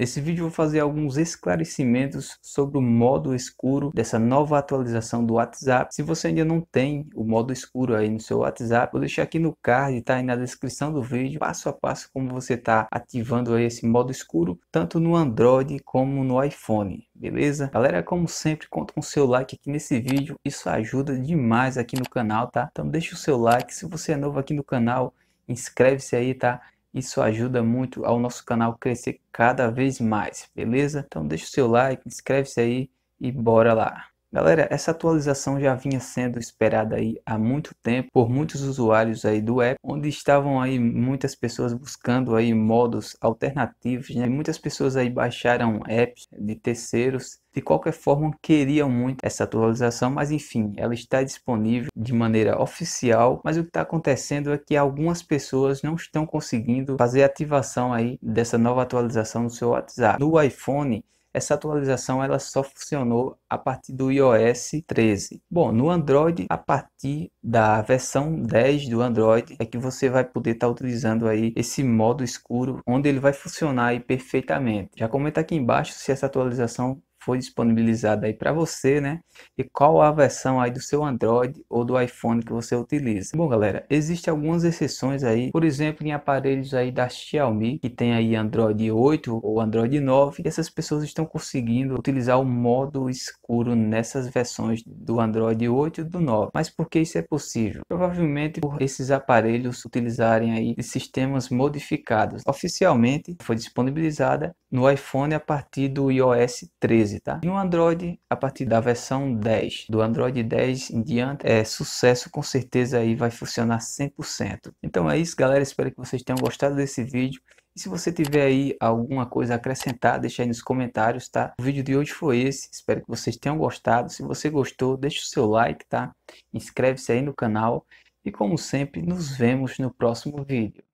Nesse vídeo vou fazer alguns esclarecimentos sobre o modo escuro dessa nova atualização do WhatsApp. Se você ainda não tem o modo escuro aí no seu WhatsApp, vou deixar aqui no card, tá aí na descrição do vídeo, passo a passo como você está ativando aí esse modo escuro, tanto no Android como no iPhone beleza? Galera, como sempre, conta com o seu like aqui nesse vídeo, isso ajuda demais aqui no canal, tá? Então deixa o seu like, se você é novo aqui no canal, inscreve-se aí, tá? Isso ajuda muito ao nosso canal crescer cada vez mais, beleza? Então deixa o seu like, inscreve-se aí e bora lá. Galera, essa atualização já vinha sendo esperada aí há muito tempo por muitos usuários aí do app, onde estavam aí muitas pessoas buscando aí modos alternativos, né? muitas pessoas aí baixaram apps de terceiros. De qualquer forma, queriam muito essa atualização, mas enfim, ela está disponível de maneira oficial, mas o que está acontecendo é que algumas pessoas não estão conseguindo fazer ativação aí dessa nova atualização no seu WhatsApp. No iPhone, essa atualização ela só funcionou a partir do iOS 13. Bom, no Android, a partir da versão 10 do Android é que você vai poder estar tá utilizando aí esse modo escuro, onde ele vai funcionar aí perfeitamente. Já comenta aqui embaixo se essa atualização foi disponibilizada aí para você, né? E qual a versão aí do seu Android ou do iPhone que você utiliza. Bom, galera, existem algumas exceções aí, por exemplo, em aparelhos aí da Xiaomi, que tem aí Android 8 ou Android 9, essas pessoas estão conseguindo utilizar o modo escuro nessas versões do Android 8 e do 9. Mas por que isso é possível? Provavelmente por esses aparelhos utilizarem aí sistemas modificados. Oficialmente foi disponibilizada no iPhone a partir do iOS 13. 13, tá? E o Android, a partir da versão 10, do Android 10 em diante, é sucesso, com certeza aí vai funcionar 100%. Então é isso, galera, espero que vocês tenham gostado desse vídeo. E se você tiver aí alguma coisa a acrescentar, deixa aí nos comentários, tá? O vídeo de hoje foi esse, espero que vocês tenham gostado. Se você gostou, deixa o seu like, tá? Inscreve-se aí no canal e como sempre, nos vemos no próximo vídeo.